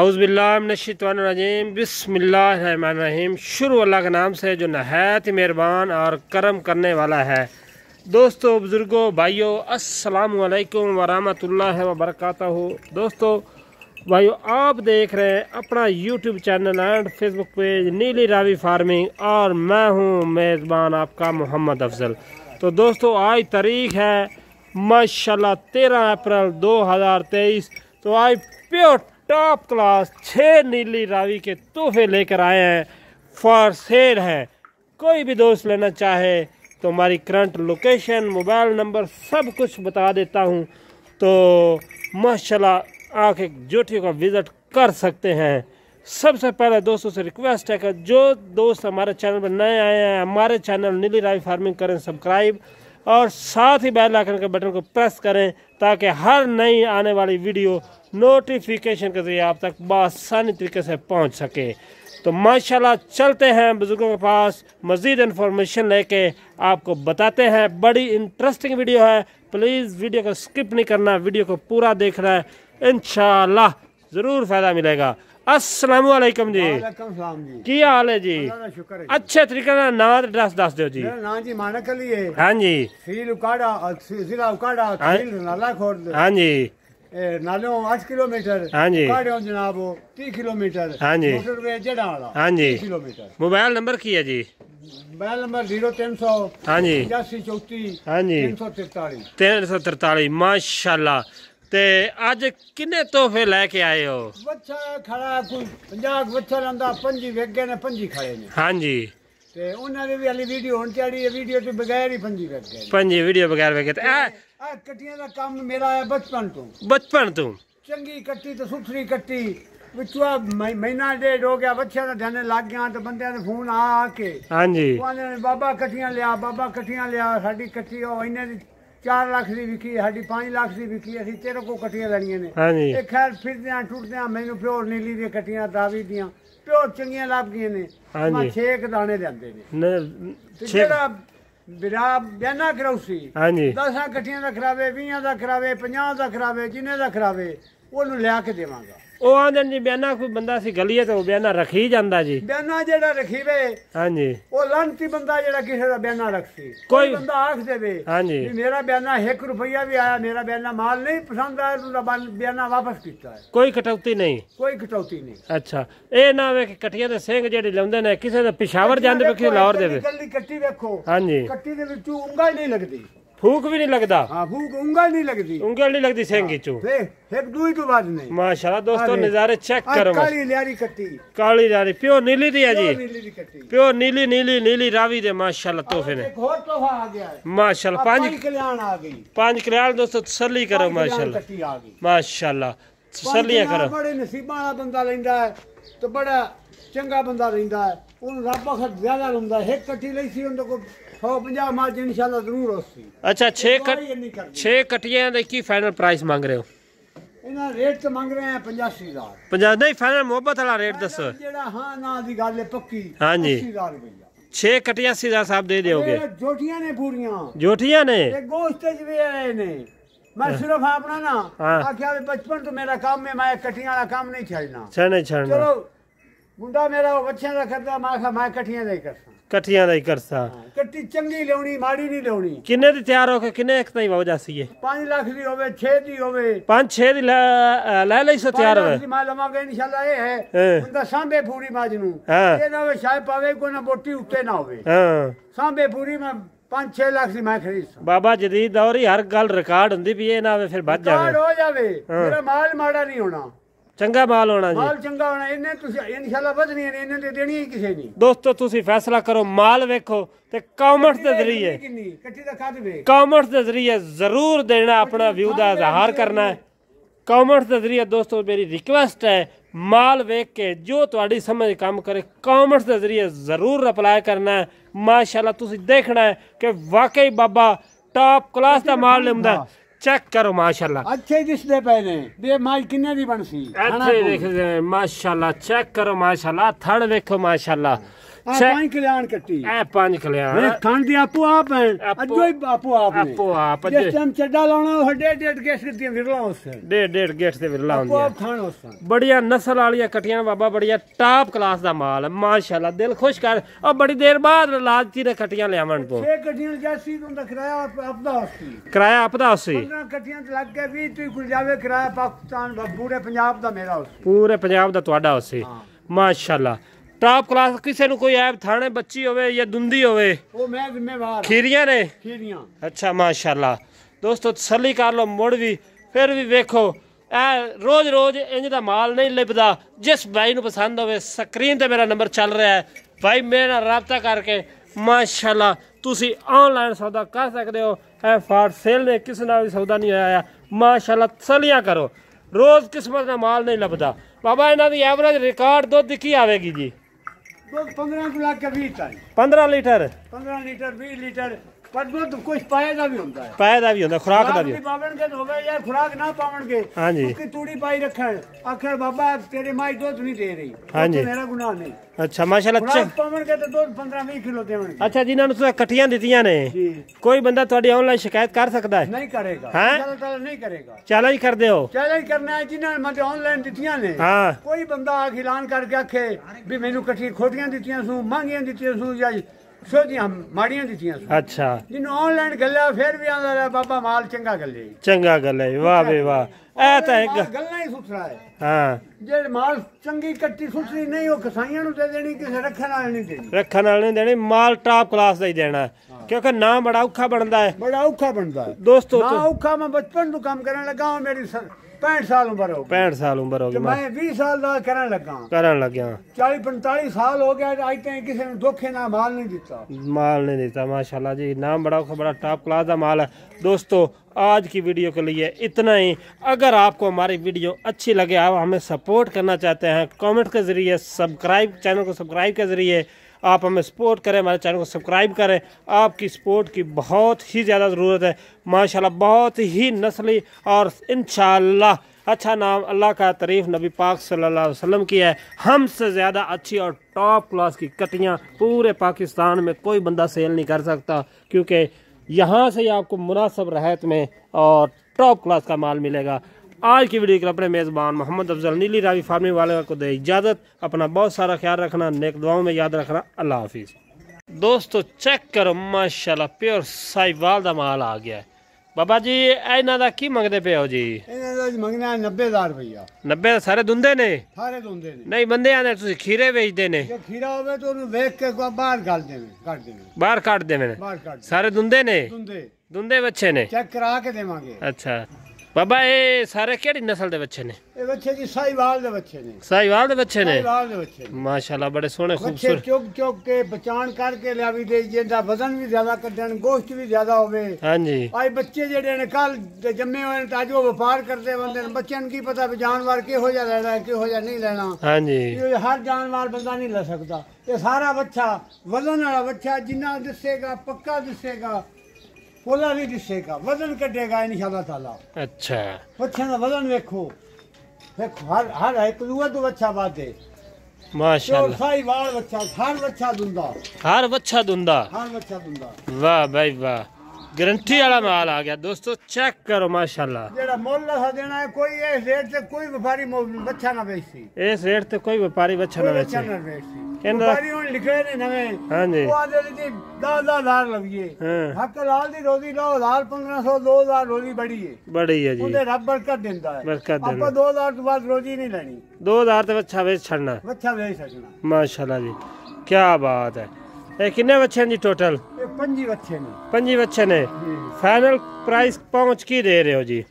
अवज़बिल्लाशिम बसमीम शुरू अल्लाह के नाम से जो नहायत मेहरबान और करम करने वाला है दोस्तों बुज़ुर्गों भाइयों असलकम वबरकता वबरक दोस्तों भाइयों आप देख रहे हैं अपना YouTube channel and Facebook page Neeli Ravi farming और मैं हूं मेज़बान आपका मोहम्मद अफजल तो दोस्तों आज तारीख है माशाल्लाह तेरह अप्रैल तेईस तो आज प्योर टॉप क्लास छः नीली रावी के तोहफे लेकर आए हैं फॉर सेल है कोई भी दोस्त लेना चाहे तो हमारी करंट लोकेशन मोबाइल नंबर सब कुछ बता देता हूँ तो माशाल्लाह एक जूठी का विज़िट कर सकते हैं सबसे पहले दोस्तों से रिक्वेस्ट है कि जो दोस्त हमारे चैनल पर नए आए हैं हमारे चैनल नीली रावी फार्मिंग करें सब्सक्राइब और साथ ही बेल आइकन के बटन को प्रेस करें ताकि हर नई आने वाली वीडियो नोटिफिकेशन के ज़रिए आप तक बसानी तरीके से पहुंच सके तो माशाल्लाह चलते हैं बुज़ुर्गों के पास मज़ीद इन्फॉर्मेशन लेके आपको बताते हैं बड़ी इंटरेस्टिंग वीडियो है प्लीज़ वीडियो को स्किप नहीं करना वीडियो को पूरा देखना है इन ज़रूर फ़ायदा मिलेगा ਅਸਲਾਮ ਵਾਲੇਕਮ ਜੀ ਵਾਲੇਕਮ ਸਲਾਮ ਜੀ ਕੀ ਹਾਲ ਹੈ ਜੀ ਅੱਲਾ ਦਾ ਸ਼ੁਕਰ ਹੈ ਅੱਛੇ ਤਰੀਕੇ ਨਾਲ ਨਾਮ ਤੇ ਐਡਰੈਸ ਦੱਸ ਦਿਓ ਜੀ ਮੇਰਾ ਨਾਂ ਜੀ ਮਾਨਕ ਅਲੀ ਹੈ ਹਾਂਜੀ ਫੀਲ ਉਕਾੜਾ ਜ਼ਿਲ੍ਹਾ ਉਕਾੜਾ ਫੀਲ ਨਾਲਾ ਖੋੜ ਖੋਰਦ ਹਾਂਜੀ ਨਾਲੋਂ 8 ਕਿਲੋਮੀਟਰ ਹਾਂਜੀ ਕਾੜਿਓ ਜਨਾਬ 30 ਕਿਲੋਮੀਟਰ ਹਾਂਜੀ ਮੋਟਰਵੇ ਜਿਹੜਾ ਵਾਲਾ ਹਾਂਜੀ ਕਿਲੋਮੀਟਰ ਮੋਬਾਈਲ ਨੰਬਰ ਕੀ ਹੈ ਜੀ ਮੋਬਾਈਲ ਨੰਬਰ 0300 ਹਾਂਜੀ 8434 ਹਾਂਜੀ 343 343 ਮਾਸ਼ਾਅੱਲਾ ਤੇ ਅੱਜ ਕਿੰਨੇ ਤੋਹਫੇ ਲੈ ਕੇ ਆਏ ਹੋ ਬੱਚਾ ਖੜਾ ਕੋਈ 50 ਬੱਚਾ ਲੰਦਾ ਪੰਜੀ ਵੇਗੇ ਨੇ ਪੰਜੀ ਖੜੇ ਨੇ ਹਾਂਜੀ ਤੇ ਉਹਨਾਂ ਦੇ ਵੀ ਅਲੀ ਵੀਡੀਓ ਹੁਣ ਚੜੀ ਹੈ ਵੀਡੀਓ ਤੇ ਬਗੈਰ ਹੀ ਪੰਜੀ ਵੇਗੇ ਪੰਜੀ ਵੀਡੀਓ ਬਗੈਰ ਵੇਗੇ ਤੇ ਆ ਕਟੀਆਂ ਦਾ ਕੰਮ ਮੇਰਾ ਆ ਬਚਪਨ ਤੋਂ ਬਚਪਨ ਤੋਂ ਚੰਗੀ ਕੱਟੀ ਤੇ ਸੁਥਰੀ ਕੱਟੀ ਵਿਚਵਾ ਮਹੀਨਾ ਡੇਢ ਹੋ ਗਿਆ ਬੱਚਿਆਂ ਦਾ ਧਿਆਨ ਲੱਗ ਗਿਆ ਤੇ ਬੰਦਿਆਂ ਦੇ ਫੋਨ ਆ ਆ ਕੇ ਹਾਂਜੀ ਬਾਬਾ ਕੱਟੀਆਂ ਲਿਆ ਬਾਬਾ ਕੱਟੀਆਂ ਲਿਆ ਸਾਡੀ ਕੱਟੀ ਉਹ ਇਹਨਾਂ ਦੀ 4 ਲੱਖ ਦੀ ਵਿਕੀ ਸਾਡੀ 5 ਲੱਖ ਦੀ ਵਿਕੀ ਅਸੀਂ ਤੇਰੇ ਕੋ ਕਟੀਆਂ ਲੈਣੀਆਂ ਨੇ ਹਾਂਜੀ ਇਹ ਖੈਰ ਫਿਰਦਿਆਂ ਟੁੱਟਦਿਆਂ ਮੈਨੂੰ ਪਿਓਰ ਨੀਲੀ ਦੀਆਂ ਕਟੀਆਂ ਦਾਵੀ ਦੀਆਂ ਪਿਓ ਚੰਗੀਆਂ ਲੱਭਦੀਆਂ ਨੇ ਨੇ ਮੈਂ ਕ ਦਾਣੇ ਲੈਂਦੇ ਨੇ ਤੇ ਜਿਹੜਾ ਬਿਰਾ ਬਿਆਨਾ ਸੀ ਹਾਂਜੀ 10 ਕਟੀਆਂ ਦਾ ਖਰਾਵੇ 20 ਦਾ ਖਰਾਵੇ 50 ਦਾ ਖਰਾਵੇ ਜਿੰਨੇ ਦਾ ਖਰਾਵੇ ਉਹਨੂੰ ਲਿਆ ਕੇ ਦੇਵਾਂਗਾ ਉਹ ਆਂਦੇ ਜੀ ਬਿਆਨਾ ਕੋਈ ਬੰਦਾ ਸੀ ਗਲੀਏ ਤੋਂ ਬਿਆਨਾ ਰੱਖੀ ਜਾਂਦਾ ਜੀ ਬਿਆਨਾ ਜਿਹੜਾ ਰੱਖੀ ਵੇ ਹਾਂਜੀ ਉਹ ਲੰਤੀ ਬੰਦਾ ਜਿਹੜਾ ਕਿਸੇ ਦਾ ਬਿਆਨਾ ਰੱਖੀ ਕੋਈ ਬੰਦਾ ਆਖ ਦੇਵੇ ਹਾਂਜੀ ਮੇਰਾ ਬਿਆਨਾ 1 ਰੁਪਈਆ ਵੀ ਆਇਆ ਮੇਰਾ ਬਿਆਨਾ ਮਾਲ ਨਹੀਂ ਪਸੰਦ ਆਇਆ ਤੂੰ ਬਿਆਨਾ ਵਾਪਸ ਕੀਤਾ ਹੈ ਕੋਈ ਕਟੌਤੀ ਨਹੀਂ ਕੋਈ ਕਟੌਤੀ ਨਹੀਂ ਅੱਛਾ ਇਹ ਨਾ ਵੇ ਕਿ ਕਟੀਆਂ ਦੇ ਸਿੰਘ ਜਿਹੜੇ ਲਾਉਂਦੇ ਨੇ ਕਿਸੇ ਦਾ ਪਿਸ਼ਾਵਰ ਜਾਂਦੇ ਪਖੇ ਲਾਹੌਰ ਦੇ ਵੇ ਕੱਟੀ ਵੇਖੋ ਹਾਂਜੀ ਕੱਟੀ ਦੇ ਵਿੱਚ ਉਂਗਾ ਹੀ ਨਹੀਂ ਲੱਗਦੀ फूक भी नहीं लगता हाँ फूक उंगल नहीं लगती उंगल नहीं लगती सेंगी चू एक दूई तो बात नहीं माशाल्लाह दोस्तों नजारे चेक करो काली लारी कट्टी काली लारी प्यो नीली रही है जी प्यो नीली नीली नीली रावी दे माशाल्लाह तोहफे ने माशाल्लाह पांच कल्याण आ गई पांच कल्याण दोस्तों तसली करो माशाल्लाह माशाल्लाह ਤਸੱਲੀਆਂ ਕਰੋ ਬੜੇ ਨਸੀਬਾਂ ਵਾਲਾ ਬੰਦਾ ਲੈਂਦਾ ਹੈ ਤੇ ਬੜਾ ਚੰਗਾ ਬੰਦਾ ਲੈਂਦਾ ਹੈ ਉਹਨੂੰ ਰੱਬ ਅਖਰ ਜ਼ਿਆਦਾ ਹੁੰਦਾ ਇੱਕ ਕੱਟੀ ਲਈ ਸੀ ਉਹਨਾਂ ਕੋ 150 ਮਾਜ ਇਨਸ਼ਾਅੱਲਾ ਜ਼ਰੂਰ ਹੋਸੀ ਅੱਛਾ 6 6 ਕਟੀਆਂ ਦੇ ਕੀ ਫਾਈਨਲ ਪ੍ਰਾਈਸ ਮੰਗ ਰਹੇ ਹੋ ਇਹਨਾਂ ਰੇਟ ਤੇ ਮੰਗ ਰਹੇ ਆ 85000 50 ਨਹੀਂ ਫਾਈਨਲ ਮੁਹੱਬਤ ਵਾਲਾ ਰੇਟ ਦੱਸ ਜਿਹੜਾ ਹਾਂ ਨਾ ਦੀ ਗੱਲ ਹੈ ਪੱਕੀ 80000 ਰੁਪਈਆ 6 ਕਟੀਆਂ ਸੀਦਾ ਸਾਹਿਬ ਦੇ ਦਿਓਗੇ ਜੋਟੀਆਂ ਨੇ ਪੂਰੀਆਂ ਜੋਟੀਆਂ ਨੇ ਤੇ ਗੋਸ਼ਤ ਚ ਵੀ ਆਏ ਨੇ ਮੈਂ ਸਿਰਫ ਆਪਣਾ ਨਾ ਆਖਿਆ ਬਚਪਨ ਤੋਂ ਮੇਰਾ ਕੰਮ ਹੈ ਮੈਂ ਕਟੀਆਂ ਵਾਲਾ ਕੰਮ ਨਹੀਂ ਛੱਡਣਾ ਛੱਡ ਛੱਡਣਾ ਚਲੋ ਮੁੰਡਾ ਮੇਰਾ ਉਹ ਬੱਚਿਆਂ ਦਾ ਕਰਦਾ ਮੈਂ ਖਾ ਮੈਂ ਕੱਠੀਆਂ ਦਾ ਹੀ ਕਰਦਾ ਕੱਠੀਆਂ ਦਾ ਹੀ ਕਰਦਾ ਕੱਟੀ ਚੰਗੀ ਲਿਆਉਣੀ ਮਾੜੀ ਨਹੀਂ ਲਿਆਉਣੀ ਕਿੰਨੇ ਦੀ ਤਿਆਰ ਹੋ ਕੇ ਕਿੰਨੇ ਇੱਕ ਤਾਈ ਵਜਾ ਸੀਏ 5 ਲੱਖ ਦੀ ਹੋਵੇ 6 ਦੀ ਹੋਵੇ 5 6 ਦੀ ਲੈ ਲਈ ਸੋ ਤਿਆਰ ਹੋਵੇ ਮੈਂ ਲਵਾਂਗਾ ਇਨਸ਼ਾਅੱਲਾ ਇਹ ਹੈ ਹੁੰਦਾ ਸਾਂਬੇ ਪੂਰੀ ਮਾਜ ਨੂੰ ਇਹ ਨਾ ਹੋਵੇ ਸ਼ਾਇਦ ਪਾਵੇ ਕੋਈ ਨਾ ਬੋਟੀ ਉੱਤੇ ਨਾ ਹੋਵੇ ਹਾਂ ਸਾਂਬੇ ਪੂਰੀ ਮੈਂ 5-6 ਲੱਖ ਦੀ ਮੈਂ ਖਰੀਦ ਬਾਬਾ ਜਦੀਦ ਦੌਰੀ ਹਰ ਗੱਲ ਰਿਕਾਰਡ ਹੁੰਦੀ ਵੀ ਇਹ ਨਾ ਹੋਵੇ ਫਿਰ ਵੱਧ ਜਾਵੇ ਰਿਕਾਰਡ ਹੋ ਜਾਵੇ ਮੇਰਾ ਮਾਲ ਮਾੜਾ ਨਹੀਂ ਹੋਣਾ ਚੰਗਾ ਮਾਲ ਹੋਣਾ ਜੀ ਮਾਲ ਚੰਗਾ ਹੋਣਾ ਇਹਨੇ ਤੁਸੀਂ ਇਨਸ਼ਾਅੱਲਾ ਵਧਣੀ ਨਹੀਂ ਇਹਨੇ ਤੇ ਦੇਣੀ ਕਿਸੇ ਨਹੀਂ ਦੋਸਤੋ ਤੁਸੀਂ ਫੈਸਲਾ ਕਰੋ ਮਾਲ ਵੇਖੋ ਤੇ ਕਮੈਂਟ ਦੇ ਜ਼ਰੀਏ ਕੱਟੀ ਦਾ ਖਾਦ ਵੇ ਕਮੈਂਟ ਦੇ ਜ਼ਰੀਏ ਜ਼ਰੂਰ ਦੇਣਾ ਆਪਣਾ ਵਿਊ ਦਾ ਇਜ਼ਹਾਰ ਕਰਨਾ ਹੈ ਕਮੈਂਟ ਦੇ ਜ਼ਰੀਏ ਦੋਸਤੋ ਮੇਰੀ ਰਿਕਵੈਸਟ ਹੈ ਮਾਲ ਵੇਖ ਕੇ ਜੋ ਤੁਹਾਡੀ ਸਮਝ ਕੰਮ ਕਰੇ ਕਮੈਂਟ ਦੇ ਜ਼ਰੀਏ ਜ਼ਰੂਰ ਰਿਪਲਾਈ ਕਰਨਾ ਹੈ ਮਾਸ਼ਾਅੱਲਾ ਤੁਸੀਂ ਦੇਖਣਾ ਹੈ ਕਿ ਵਾਕਈ ਬਾਬਾ ਟਾਪ ਕਲਾਸ ਦਾ ਮਾਲ ਲਿਆਉਂਦਾ ਚੈੱਕ ਕਰੋ ਮਾਸ਼ਾਅੱਲਾ ਅੱਛੇ ਦਿਸਦੇ ਪਏ ਨੇ ਦੇ ਮਾਜ ਕਿੰਨੇ ਦੀ ਬਣਸੀ ਇੱਥੇ ਦੇਖਦੇ ਮਾਸ਼ਾਅੱਲਾ ਚੈੱਕ ਕਰੋ ਮਾਸ਼ਾਅੱਲਾ ਥੜ ਵੇਖੋ ਮਾਸ਼ਾਅੱਲਾ ਆ ਪੰਜ ਕਲਿਆਣ ਕੱਟੀ ਐ ਪੰਜ ਕਲਿਆਣ ਇਹ ਖੰਡ ਆਪੋ ਆਪ ਹੈ ਅੱਜੋ ਹੀ ਆਪੋ ਆਪ ਨੇ ਆਪੋ ਆਪ ਜਿਸ ਟਾਈਮ ਚੱਡਾ ਲਾਉਣਾ ਉਹ ਡੇਢ ਡੇਢ ਗੇਟ ਦੇ ਵਿਰਲਾ ਉਸ ਡੇਢ ਡੇਢ ਗੇਸ ਤੇ ਵਿਰਲਾ ਹੁੰਦੀ ਆਪੋ ਆਪ ਖਾਣ ਉਸ ਬੜੀਆਂ ਨਸਲ ਵਾਲੀਆਂ ਕਟੀਆਂ ਬਾਬਾ ਬੜੀਆਂ ਟਾਪ ਕਲਾਸ ਦਾ ਮਾਲ ਹੈ ਮਾਸ਼ਾਅੱਲਾ ਦਿਲ ਖੁਸ਼ ਕਰ ਉਹ ਬੜੀ ਦੇਰ ਬਾਅਦ ਲਾਲਚੀ ਨੇ ਕਟੀਆਂ ਲਿਆਵਣ ਤੋਂ ਛੇ ਕਟੀਆਂ ਜੈਸੀ ਤੋਂ ਦਾ ਕਿਰਾਇਆ ਆਪਦਾ ਹੋਸੀ ਕਿਰਾਇਆ ਆਪਦਾ ਹੋਸੀ 15 ਕਟੀਆਂ ਤੇ ਲੱਗ ਕੇ 20 ਤੂੰ ਕੁਲ ਜਾਵੇ ਕਿਰਾਇਆ ਪਾਕਿਸਤਾਨ ਪੂਰੇ ਪੰਜਾਬ ਦਾ ਮੇਰਾ ਉਸ ਪੂਰੇ ਪੰਜਾਬ ਦਾ ਤੁਹਾਡਾ ਹੋਸੀ ਮਾਸ਼ਾਅੱਲਾ ਟਾਪ ਕਲਾਸ ਕਿਸੇ ਨੂੰ ਕੋਈ ਐਬ ਥਾਣੇ ਬੱਚੀ ਹੋਵੇ ਜਾਂ ਦੁੰਦੀ ਹੋਵੇ ਉਹ ਮੈਂ ਜ਼ਿੰਮੇਵਾਰ ਖੀਰੀਆਂ ਨੇ ਖੀਰੀਆਂ ਅੱਛਾ ਮਾਸ਼ਾਅੱਲਾ ਦੋਸਤੋ ਤਸੱਲੀ ਕਰ ਲਓ ਮੁੜ ਵੀ ਫਿਰ ਵੀ ਵੇਖੋ ਇਹ ਰੋਜ਼ ਰੋਜ਼ ਇੰਜ ਦਾ ਮਾਲ ਨਹੀਂ ਲੱਭਦਾ ਜਿਸ ਭਾਈ ਨੂੰ ਪਸੰਦ ਹੋਵੇ ਸਕਰੀਨ ਤੇ ਮੇਰਾ ਨੰਬਰ ਚੱਲ ਰਿਹਾ ਹੈ ਭਾਈ ਮੇਰੇ ਨਾਲ رابطہ ਕਰਕੇ ਮਾਸ਼ਾਅੱਲਾ ਤੁਸੀਂ ਆਨਲਾਈਨ ਸੌਦਾ ਕਰ ਸਕਦੇ ਹੋ ਇਹ ਫਾਰ ਸੇਲ ਨੇ ਕਿਸ ਨਾਲ ਵੀ ਸੌਦਾ ਨਹੀਂ ਆਇਆ ਮਾਸ਼ਾਅੱਲਾ ਤਸੱਲੀਆਂ ਕਰੋ ਰੋਜ਼ ਕਿਸਮਤ ਦਾ ਮਾਲ ਨਹੀਂ ਲੱਭਦਾ ਬਾਬਾ ਇਹਨਾਂ ਦੀ ਐਵਰੇਜ ਰਿਕਾਰਡ ਦੁੱਧ ਕੀ ਆਵੇਗੀ ਜੀ 15 ਕੁ ਲੱਗ ਗਿਆ ਤਾਂ 15 ਲੀਟਰ 15 ਲੀਟਰ 20 ਲੀਟਰ ਪਰ ਦੁੱਧ ਕੁਝ ਪਾਇਆ ਦਾ ਵੀ ਹੁੰਦਾ ਹੈ ਪਾਏ ਦਾ ਵੀ ਹੁੰਦਾ ਖੁਰਾਕ ਦਾ ਵੀ ਹੁੰਦਾ ਪਾਵਣਗੇ ਹੋਵੇ ਜਾਂ ਖੁਰਾਕ ਨਾ ਪਾਵਣਗੇ ਹਾਂਜੀ ਕਿ ਤੂੜੀ ਪਾਈ ਰੱਖਣ ਆਖੇ ਬਾਬਾ ਤੇਰੇ ਮਾਈ ਦੁੱਧ ਨਹੀਂ ਦੇ ਰਹੀ ਹਾਂਜੀ ਮੇਰਾ ਗੁਨਾਹ ਨਹੀਂ ਅੱਛਾ ਮਾਸ਼ਾਅੱਲਾ ਅੱਛਾ ਪਾਵਣਗੇ ਤਾਂ ਦੁੱਧ 15 20 ਕਿਲੋ ਦੇਵਣਗੇ ਅੱਛਾ ਜਿਨ੍ਹਾਂ ਨੂੰ ਤੁਸੀਂ ਇਕੱਠੀਆਂ ਦਿੱਤੀਆਂ ਨੇ ਕੋਈ ਬੰਦਾ ਤੁਹਾਡੀ ਆਨਲਾਈਨ ਸ਼ਿਕਾਇਤ ਕਰ ਸਕਦਾ ਹੈ ਨਹੀਂ ਕਰੇਗਾ ਹਾਂ ਹੈ ਨਹੀਂ ਕਰੇਗਾ ਚੈਲੰਜ ਕਰਦੇ ਹੋ ਚੈਲੰਜ ਕਰਨਾ ਹੈ ਜਿਨ੍ਹਾਂ ਨੇ ਆਨਲਾਈਨ ਦਿੱਤੀਆਂ ਨੇ ਹਾਂ ਕੋਈ ਬੰਦਾ ਆ ਐਲਾਨ ਕਰਕੇ ਆਖੇ ਵੀ ਮੈਨੂੰ ਇਕੱਠੀ ਖੋਟੀਆਂ ਦਿੱਤੀਆਂ ਸੂ ਮੰਗੀਆਂ ਦਿੱਤੀਆਂ ਸੂ ਜਾਂ ਸੋਧੀਆਂ ਮਾੜੀਆਂ ਦਿੱਤੀਆਂ ਸੀ ਅੱਛਾ ਜਿਹਨੂੰ ਆਨਲਾਈਨ ਗੱਲਾਂ ਫੇਰ ਵੀ ਆਂਦਾ ਰਿਹਾ ਬਾਬਾ ਮਾਲ ਚੰਗਾ ਗੱਲੇ ਚੰਗਾ ਗੱਲ ਹੈ ਵਾਹ ਵੇ ਵਾਹ ਇਹ ਤਾਂ ਇੱਕ ਗੱਲਾਂ ਹੀ ਸੁਥਰਾ ਹੈ ਹਾਂ ਜੇ ਮਾਲ ਚੰਗੀ ਕੱਟੀ ਸੁਥਰੀ ਨਹੀਂ ਉਹ ਕਸਾਈਆਂ ਨੂੰ ਦੇ ਦੇਣੀ ਕਿਸੇ ਰੱਖਣ ਵਾਲੇ ਨਹੀਂ ਦੇਣੀ ਰੱਖਣ ਵਾਲੇ ਨਹੀਂ ਦੇਣੀ ਮਾਲ ਟਾਪ ਕਲਾਸ ਦਾ ਹੀ ਦੇਣਾ ਕਿਉਂਕਿ ਨਾਂ ਬੜਾ ਔਖਾ ਬਣਦਾ ਹੈ ਬੜਾ ਔਖਾ ਬਣਦਾ ਹੈ ਦੋਸਤੋ ਨਾ ਔਖਾ ਮੈਂ ਬਚਪਨ ਤੋਂ ਕੰਮ ਕਰਨ ਲੱਗਾ ਹਾਂ ਮੇਰੀ ਸਰ माल नहीं देता माशाला जी नाम बड़ा बड़ा टॉप क्लास का माल है दोस्तों आज की वीडियो के लिए इतना ही अगर आपको हमारी वीडियो अच्छी लगे आप हमें सपोर्ट करना चाहते हैं कमेंट के ज़रिए सब्सक्राइब चैनल को सब्सक्राइब के ज़रिए आप हमें सपोर्ट करें हमारे चैनल को सब्सक्राइब करें आपकी सपोर्ट की बहुत ही ज़्यादा ज़रूरत है माशाल्लाह बहुत ही नस्ली और इन अच्छा नाम अल्लाह का तरीफ़ नबी पाक सल्लल्लाहु अलैहि वसल्लम की है हमसे ज़्यादा अच्छी और टॉप क्लास की कटियाँ पूरे पाकिस्तान में कोई बंदा सेल नहीं कर सकता क्योंकि यहाँ से ही आपको मुनासब रहत में और टॉप क्लास का माल मिलेगा आज की वीडियो के अपने मेज़बान मोहम्मद अफजल नीली रावी फार्मिंग वाले को दे इजाज़त अपना बहुत सारा ख्याल रखना नेक दुआओं में याद रखना अल्लाह हाफिज़ दोस्तों चेक करो माशाल्लाह प्योर साहिवाल का माल आ गया है ਬਾਬਾ ਜੀ ਇਹਨਾਂ ਦਾ ਕੀ ਮੰਗਦੇ ਪਏ ਹੋ ਜੀ ਇਹਨਾਂ ਦਾ ਮੰਗਣਾ 90000 ਰੁਪਇਆ 90 ਸਾਰੇ ਦੁੰਦੇ ਨੇ ਸਾਰੇ ਦੁੰਦੇ ਨੇ ਨਹੀਂ ਬੰਦੇ ਆਨੇ ਤੁਸੀਂ ਖੀਰੇ ਵੇਚਦੇ ਨੇ ਜੇ ਖੀਰਾ ਹੋਵੇ ਤਾਂ ਉਹਨੂੰ ਵੇਖ ਕੇ ਬਾਹਰ ਕੱਢ ਦੇਵੇ ਕੱਢ ਦੇਵੇ ਬਾਹਰ ਕੱਢ ਦੇਵੇ ਨੇ ਸਾਰੇ ਦੁੰਦੇ ਨੇ ਦੁੰਦੇ ਦੁੰਦੇ ਬੱਚੇ ਨੇ ਚੈੱਕ ਕਰਾ ਕੇ ਦੇਵਾਂਗੇ ਅੱਛਾ ਬਾਬਾ ਇਹ ਸਾਰੇ ਕਿਹੜੀ ਨਸਲ ਦੇ ਬੱਚੇ ਨੇ ਇਹ ਬੱਚੇ ਜੀ ਸਾਈਵਾਲ ਦੇ ਬੱਚੇ ਨੇ ਸਾਈਵਾਲ ਦੇ ਬੱਚੇ ਨੇ ਸਾਈਵਾਲ ਦੇ ਬੱਚੇ ਨੇ ਮਾਸ਼ਾਅੱਲਾ ਬੜੇ ਸੋਹਣੇ ਖੂਬਸੂਰਤ ਬੱਚੇ ਚੁੱਕ ਚੁੱਕ ਕੇ ਪਛਾਣ ਕਰਕੇ ਲਿਆ ਵੀ ਦੇ ਜਿੰਦਾ ਵਜ਼ਨ ਵੀ ਜ਼ਿਆਦਾ ਕੱਢਣ ਗੋਸ਼ਤ ਵੀ ਜ਼ਿਆਦਾ ਹੋਵੇ ਹਾਂਜੀ ਆਏ ਬੱਚੇ ਜਿਹੜੇ ਨੇ ਕੱਲ ਜੰਮੇ ਹੋਏ ਨੇ ਤਾਂ ਜੋ ਵਪਾਰ ਕਰਦੇ ਬੰਦੇ ਨੇ ਬੱਚਿਆਂ ਨੂੰ ਕੀ ਪਤਾ ਵੀ ਜਾਨਵਰ ਕਿਹੋ ਜਿਹਾ ਲੈਣਾ ਕਿਹੋ ਜਿਹਾ ਨਹੀਂ ਲੈਣਾ ਹਾਂਜੀ ਇਹ ਹਰ ਜਾਨਵਰ ਬੰਦਾ ਨਹੀਂ ਲੈ ਸਕਦਾ ਇਹ ਸਾਰਾ ਬੱਚਾ ਵਜ਼ਨ ਵਾਲਾ ਬੱਚਾ ਜਿੰਨਾ ਦਿਸੇਗਾ ਪੱਕਾ ਦਿਸੇਗਾ कोला दिसेगा वजन कटेगा इंशाल्लाह ताला अच्छा बच्चे का वजन देखो देखो हर हर एक तो माशाल्लाह बच्चा हर बच्चा दुंदा हर बच्चा दुंदा हर बच्चा दुंदा वाह भाई वाह गारंटी वाला माल आ गया दोस्तों चेक करो माशाल्लाह जेड़ा मोल सा देना है कोई इस रेट से कोई व्यापारी बच्चा ना बेचसी इस रेट से कोई व्यापारी बच्चा ना बेचसी ਇਹਨਾਂ ਬਾਰੀ ਹੁਣ ਲਿਖੇ ਨੇ ਨਵੇਂ ਹਾਂਜੀ ਉਹ ਆਦੇ ਦੀ 10 ਹਜ਼ਾਰ ਲਵੀਏ ਹੱਕ ਲਾਲ ਦੀ ਰੋਜ਼ੀ 9000 1500 2000 ਰੋਜ਼ੀ ਬੜੀ ਏ ਬੜੀ ਹੈ ਜੀ ਉਹਦੇ ਰੱਬ ਬਰਕਤ ਦਿੰਦਾ ਹੈ ਬਰਕਤ ਦਿੰਦਾ ਆਪਾਂ 2000 ਤੋਂ ਬਾਅਦ ਰੋਜ਼ੀ ਨਹੀਂ ਲੈਣੀ 2000 ਤੇ ਵੱਛਾ ਵੇਚ ਛੱਡਣਾ ਵੱਛਾ ਵੇਚ ਛੱਡਣਾ ਮਾਸ਼ਾਅੱਲਾ ਜੀ ਕੀ ਬਾਤ ਹੈ ਇਹ ਕਿੰਨੇ ਬੱਚੇ ਨੇ ਟੋਟਲ ਇਹ 25 ਬੱਚੇ ਨੇ 25 ਬੱਚੇ ਨੇ ਫਾਈਨਲ ਪ੍ਰਾਈਸ ਪਹੁੰਚ ਕੀ ਦੇ ਰਹੇ ਹੋ ਜੀ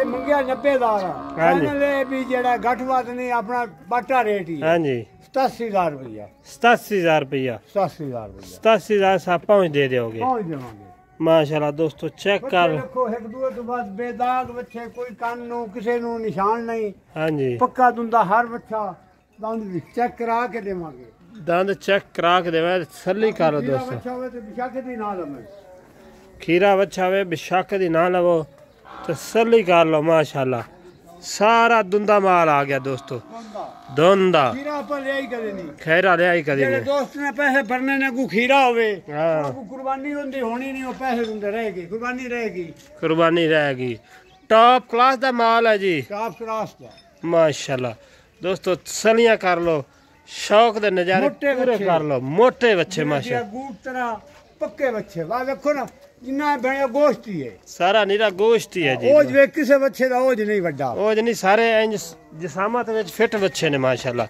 ਇਹ ਮੰਗਿਆ 90000 ਫਾਈਨਲ ਇਹ ਵੀ ਜਿਹੜਾ ਗੱਠਵਾਦ ਨਹੀਂ ਆਪਣਾ ਬਾਟਾ ਰੇਟ ਹੀ ਹਾਂਜੀ 87000 ਰੁਪਇਆ 87000 ਰੁਪਇਆ 87000 ਰੁਪਇਆ 87000 ਸਾਪਾਂ ਪਹੁੰਚ ਦੇ ਦਿਓਗੇ ਪਹੁੰਚ ਜਾਵਾਂਗੇ ਮਾਸ਼ਾਅੱਲਾ ਦੋਸਤੋ ਚੈੱਕ ਕਰ ਦੇਖੋ ਇੱਕ ਦੂਏ ਤੋਂ ਬਾਅਦ ਬੇਦਾਗ ਬੱਚੇ ਕੋਈ ਕੰਨ ਨੂੰ ਕਿਸੇ ਨੂੰ ਨਿਸ਼ਾਨ ਨਹੀਂ ਹਾਂਜੀ ਪੱਕਾ ਦੁੰਦਾ ਹਰ ਬੱਚਾ ਦੰਦ ਵੀ ਚੈੱਕ ਕਰਾ ਕੇ ਦੇਵਾਂਗੇ ਦੰਦ ਚੈੱਕ ਕਰਾ ਕੇ ਦੇਵਾਂ ਤਸੱਲੀ ਕਰੋ ਦੋਸਤੋ ਬੱਚਾ ਹੋਵੇ ਤੇ ਬਿਸ਼ੱਕ ਦੀ ਨਾ ਲਵੋ ਖੀਰਾ ਬੱਚਾ ਹੋਵੇ ਬਿਸ਼ੱਕ ਦੀ ਨਾ ਲਵੋ ਤਸੱਲੀ ਕਰ ਲਓ ਮਾਸ਼ਾਅੱਲਾ ਸਾਰਾ ਦੁੰਦਾ ਮਾਲ ਆ ਗਿਆ ਦੋਸਤੋ ਦੰਦਾ ਖੀਰਾ ਪਰ ਲਿਆ ਕਦੇ ਨਹੀਂ ਖੈਰਾ ਲਿਆ ਕਦੇ ਕਦੇ ਜਿਹੜੇ ਦੋਸਤ ਨੇ ਪੈਸੇ ਫੜਨੇ ਨੇ ਕੋ ਖੀਰਾ ਹੋਵੇ ਹਾਂ। ਉਹਨਾਂ ਕੋ ਕੁਰਬਾਨੀ ਹੁੰਦੀ ਹੋਣੀ ਨਹੀਂ ਉਹ ਪੈਸੇ ਦਿੰਦੇ ਰਹੇਗੇ ਕੁਰਬਾਨੀ ਰਹੇਗੀ ਕੁਰਬਾਨੀ ਰਹੇਗੀ ਟਾਪ ਕਲਾਸ ਦਾ ਮਾਲ ਹੈ ਜੀ ਸਾਫ ਕਲਾਸ ਦਾ ਮਾਸ਼ਾਅੱਲਾ ਦੋਸਤੋ ਤਸਲੀਆਂ ਕਰ ਲਓ ਸ਼ੌਕ ਦੇ ਨਜ਼ਾਰੇ ਪੂਰੇ ਕਰ ਲਓ ਮੋਟੇ ਬੱਚੇ ਮਾਸ਼ਾਅੱਲਾ ਗੂਟ ਤਰ੍ਹਾਂ ਪੱਕੇ ਬੱਚੇ ਵਾ ਵੇਖੋ ਨਾ ਜਿੰਨਾ ਬਣਿਆ ਗੋਸ਼ਤੀ ਹੈ ਸਾਰਾ ਨੀਰਾ ਗੋਸ਼ਤੀ ਹੈ ਜੀ ਉਹ ਵੇ ਕਿਸੇ ਬੱਚੇ ਦਾ ਉਹ ਨਹੀਂ ਵੱਡਾ ਉਹ ਨਹੀਂ ਸਾਰੇ ਇੰਜ ਜਸਾਮਤ ਵਿੱਚ ਫਿੱਟ ਬੱਚੇ ਨੇ ਮਾਸ਼ਾਅੱਲਾ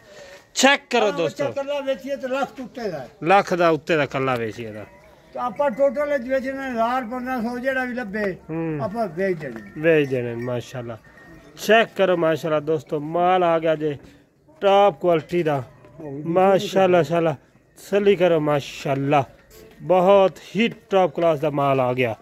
ਚੈੱਕ ਕਰੋ ਦੋਸਤੋ ਕੱਲਾ ਵੇਚੀਏ ਤੇ ਲੱਖ ਉੱਤੇ ਦਾ ਲੱਖ ਦਾ ਉੱਤੇ ਦਾ ਕੱਲਾ ਵੇਚੀਏ ਦਾ ਤਾਂ ਆਪਾਂ ਟੋਟਲ ਵਿੱਚ ਵੇਚਣਾ 1000 1500 ਜਿਹੜਾ ਵੀ ਲੱਭੇ ਆਪਾਂ ਵੇਚ ਦੇਣੇ ਵੇਚ ਦੇਣੇ ਮਾਸ਼ਾਅੱਲਾ चेक करो माशाल्लाह दोस्तों माल आ गया जे टॉप क्वालिटी का माशाल्लाह शाला सली करो माशाल्लाह ਬਹੁਤ ਹੀ ਟਾਪ ਕਲਾਸ ਦਾ ਮਾਲ ਆ ਗਿਆ